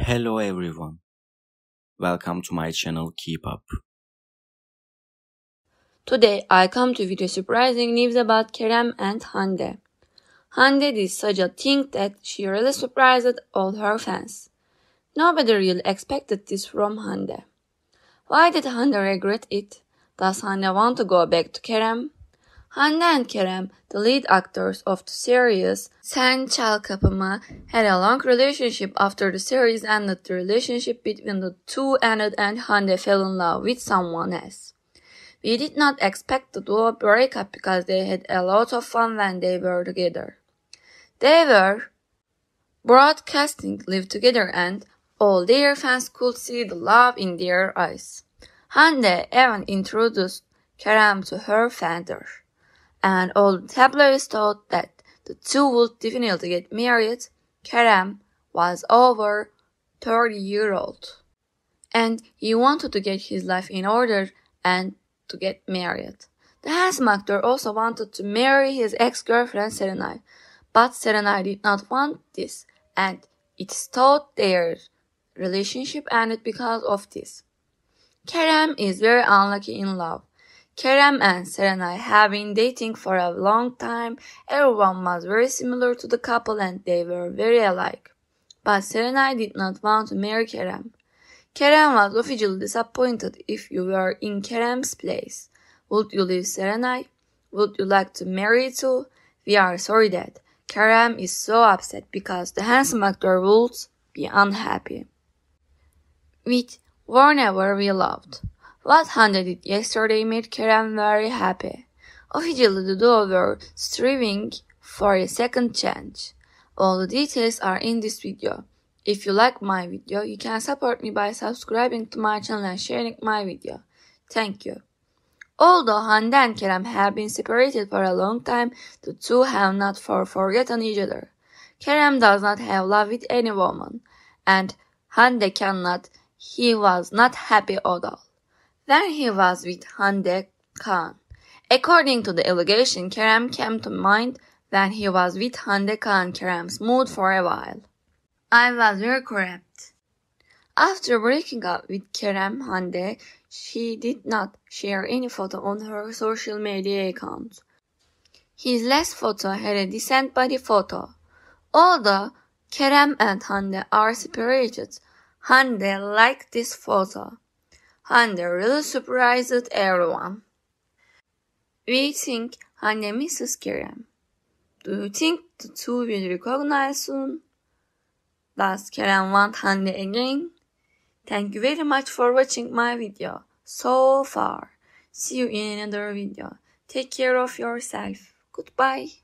Hello everyone. Welcome to my channel Keep Up. Today I come to video surprising news about Kerem and Hande. Hande did such a thing that she really surprised all her fans. Nobody really expected this from Hande. Why did Hande regret it? Does Hande want to go back to Kerem? Hande and Kerem, the lead actors of the series, sang Kapama, had a long relationship after the series ended. The relationship between the two ended and Hande fell in love with someone else. We did not expect the duo breakup because they had a lot of fun when they were together. They were broadcasting live together and all their fans could see the love in their eyes. Hande even introduced Kerem to her father and old tabloids thought that the two would definitely get married. Karam was over 30 years old and he wanted to get his life in order and to get married. The Hasmakter also wanted to marry his ex-girlfriend Serenay, but Serenay did not want this and it stalled their relationship ended because of this. Kerem is very unlucky in love. Kerem and Serenay have been dating for a long time. Everyone was very similar to the couple and they were very alike. But Serenay did not want to marry Kerem. Kerem was officially disappointed if you were in Kerem's place. Would you leave Serenay? Would you like to marry too? We are sorry that Kerem is so upset because the handsome actor would be unhappy. With Whenever We Loved. What Honda did yesterday made Kerem very happy. Officially the duo were striving for a second chance. All the details are in this video. If you like my video, you can support me by subscribing to my channel and sharing my video. Thank you. Although Hande and Kerem have been separated for a long time, the two have not for forgotten each other. Kerem does not have love with any woman, and Hande cannot. He was not happy at all. Then he was with Hande Khan. According to the allegation, Kerem came to mind that he was with Hande Khan Kerem's mood for a while. I was very corrupt. After breaking up with Kerem Hande, she did not share any photo on her social media accounts. His last photo had a decent body photo. Although Kerem and Hande are separated, Hande liked this photo. Hande really surprised everyone. We think Hande misses Kerem. Do you think the two will recognize soon? Does Kerem want Hande again? Thank you very much for watching my video so far. See you in another video. Take care of yourself. Goodbye.